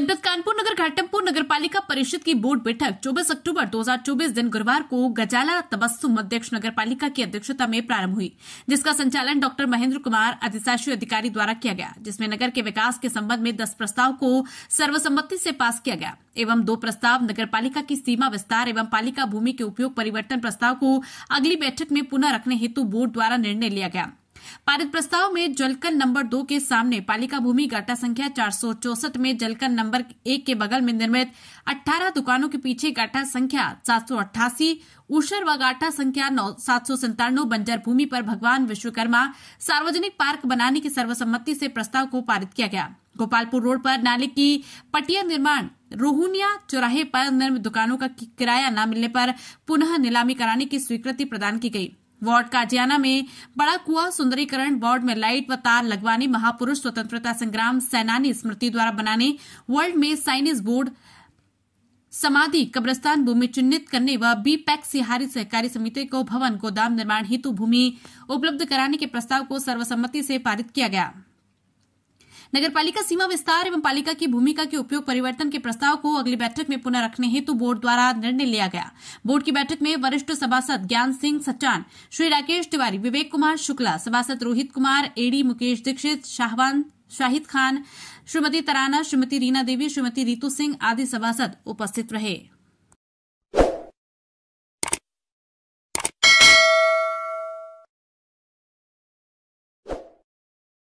जनपद कानपुर नगर घाटमपुर नगर पालिका परिषद की बोर्ड बैठक 24 अक्टूबर 2024 दिन गुरुवार को गजाला तबस्सुम अध्यक्ष नगर पालिका की अध्यक्षता में प्रारंभ हुई जिसका संचालन डॉक्टर महेंद्र कुमार अधिशासी अधिकारी द्वारा किया गया जिसमें नगर के विकास के संबंध में दस प्रस्ताव को सर्वसम्मति से पास किया गया एवं दो प्रस्ताव नगर पालिका की सीमा विस्तार एवं पालिका भूमि के उपयोग परिवर्तन प्रस्ताव को अगली बैठक में पुनः रखने हेतु बोर्ड द्वारा निर्णय लिया गया पारित प्रस्ताव में जलकन नंबर दो के सामने पालिका भूमि गाटा संख्या चार में जलकन नंबर एक के बगल में निर्मित 18 दुकानों के पीछे गाटा संख्या सात सौ अट्ठासी ऊषर व गाटा संख्या नौ सात सौ संतानवे बंजर भूमि पर भगवान विश्वकर्मा सार्वजनिक पार्क बनाने की सर्वसम्मति से प्रस्ताव को पारित किया गया गोपालपुर रोड पर नाले की पटिया निर्माण रोहुनिया चौराहे पर निर्मित दुकानों का किराया न मिलने पर पुनः नीलामी कराने की स्वीकृति प्रदान की गयी वार्ड काटियाना में बड़ा कुआ सुंदरीकरण वार्ड में लाइट व तार लगवाने महापुरुष स्वतंत्रता संग्राम सेनानी स्मृति द्वारा बनाने वर्ल्ड में साइनिस बोर्ड समाधि कब्रस्तान भूमि चिन्हित करने व बी पैक सिहारी सहकारी समिति को भवन गोदाम निर्माण हेतु भूमि उपलब्ध कराने के प्रस्ताव को सर्वसम्मति से पारित किया गया नगरपालिका सीमा विस्तार एवं पालिका की भूमिका के उपयोग परिवर्तन के प्रस्ताव को अगली बैठक में पुनः रखने हेतु बोर्ड द्वारा निर्णय लिया गया बोर्ड की बैठक में वरिष्ठ सभासद ज्ञान सिंह सच्चान श्री राकेश तिवारी विवेक कुमार शुक्ला सभासद रोहित कुमार एडी मुकेश दीक्षित शाहवान शाहिद खान श्रीमती तराना श्रीमती रीना देवी श्रीमती रीतू सिंह आदि सभासद उपस्थित रहे